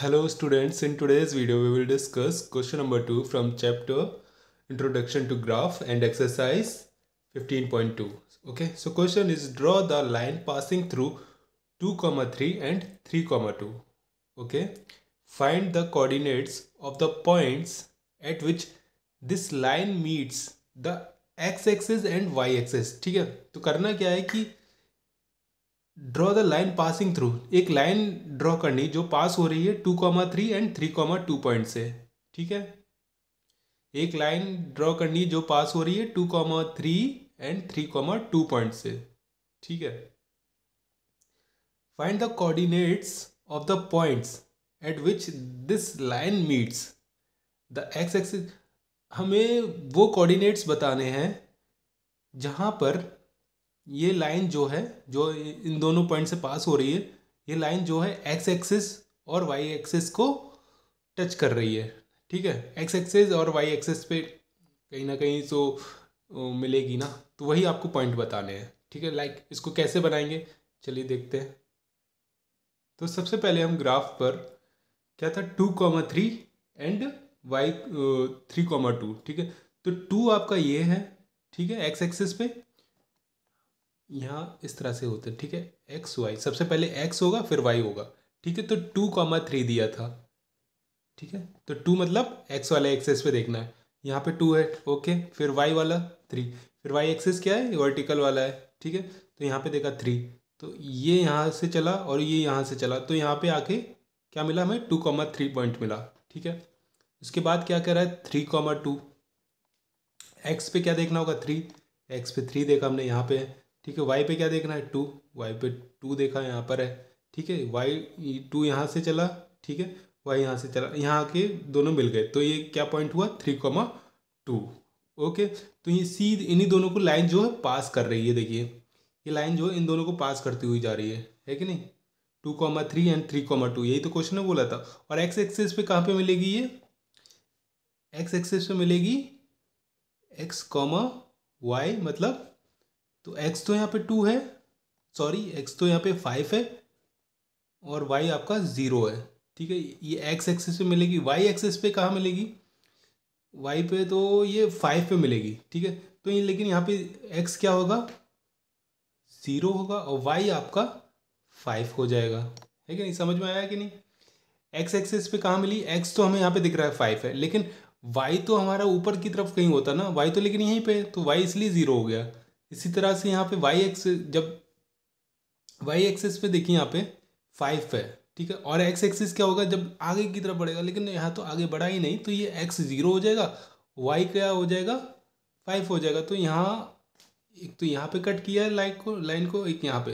Hello students, in today's video we will discuss question number 2 from chapter Introduction to Graph and exercise 15.2. Okay, so question is draw the line passing through 2, comma 3 and 3, comma 2. Okay, find the coordinates of the points at which this line meets the x axis and y axis. ठीक है तो करना क्या है कि draw the line passing through एक line draw करनी जो पास हो रही है two comma three and three comma two point से ठीक है एक लाइन ड्रॉ करनी जो पास हो रही है two comma three and three comma two point से ठीक है find the coordinates of the points at which this line meets the x axis हमें वो कोऑर्डिनेट्स बताने हैं जहाँ पर ये लाइन जो है जो इन दोनों पॉइंट से पास हो रही है ये लाइन जो है एक्स एक्सिस और वाई एक्सिस को टच कर रही है ठीक है एक्स एक्सेस और वाई एक्सेस पे कहीं ना कहीं सो तो, मिलेगी ना तो वही आपको पॉइंट बताने हैं ठीक है लाइक इसको कैसे बनाएंगे चलिए देखते हैं तो सबसे पहले हम ग्राफ पर क्या था two comma three and y three comma two ठीक है तो टू आपका ये है ठीक है एक्स एक्सेस पे यहाँ इस तरह से होते ठीक है एक्स वाई सबसे पहले एक्स होगा फिर वाई होगा ठीक है तो टू कॉमा थ्री दिया था ठीक है तो टू मतलब एक्स वाला एक्सेस पे देखना है यहाँ पे टू है ओके फिर वाई वाला थ्री फिर वाई एक्सेस क्या है वर्टिकल वाला है ठीक है तो यहाँ पे देखा थ्री तो ये यहाँ से चला और ये यहाँ से चला तो यहाँ पे आके क्या मिला हमें टू कॉमा थ्री पॉइंट मिला ठीक है उसके बाद क्या कह रहा है थ्री कॉमा टू एक्स पे क्या देखना होगा थ्री एक्स पे थ्री देखा हमने यहाँ पे ठीक है वाई पे क्या देखना है टू वाई पे टू देखा यहाँ पर है ठीक है वाई टू यहाँ से चला ठीक है वाई यहाँ से चला यहाँ के दोनों मिल गए तो ये क्या पॉइंट हुआ थ्री कॉमा टू ओके तो ये सी इन्हीं दोनों को लाइन जो है पास कर रही है देखिए ये लाइन जो है इन दोनों को पास करती हुई जा रही है है कि नहीं two comma three and three comma two यही तो क्वेश्चन है बोला था और एक्स एक्सेस पे कहाँ पे मिलेगी ये एक्स एक्सेस पे मिलेगी एक्स कॉमा वाई मतलब तो एक्स तो यहाँ पे टू है सॉरी एक्स तो यहाँ पे फाइव है और वाई आपका ज़ीरो है ठीक है ये एक्स एक्सेस पे मिलेगी वाई एक्सेस पे कहाँ मिलेगी वाई पे तो ये फाइव पे मिलेगी ठीक है तो ये लेकिन यहाँ पे एक्स क्या होगा ज़ीरो होगा और वाई आपका फाइव हो जाएगा है कि नहीं समझ में आया कि नहीं एक्स एक्सेस पे कहाँ मिली एक्स तो हमें यहाँ पे दिख रहा है फाइव है लेकिन वाई तो हमारा ऊपर की तरफ कहीं होता ना वाई तो लेकिन यहीं पे तो वाई इसलिए ज़ीरो हो गया इसी तरह से यहाँ पे वाई एक्स जब वाई एक्सेस पे देखिए यहाँ पे फाइव है ठीक है और एक्स एक्सिस क्या होगा जब आगे की तरफ बढ़ेगा लेकिन यहाँ तो आगे बढ़ा ही नहीं तो ये एक्स ज़ीरो हो जाएगा वाई क्या हो जाएगा फाइव हो जाएगा तो यहाँ एक तो यहाँ पे कट किया है लाइन को लाइन को एक यहाँ पे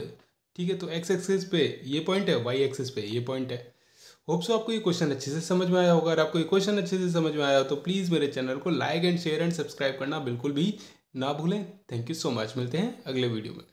ठीक है तो एक्स एक्सिस पे ये पॉइंट है वाई एक्सिस पे ये पॉइंट है होप्सो आपको ये क्वेश्चन अच्छे से समझ में आया होगा अगर आपको ये क्वेश्चन अच्छे से समझ में आया हो तो प्लीज़ मेरे चैनल को like and share and subscribe करना बिल्कुल भी ना भूलें थैंक यू सो मच मिलते हैं अगले वीडियो में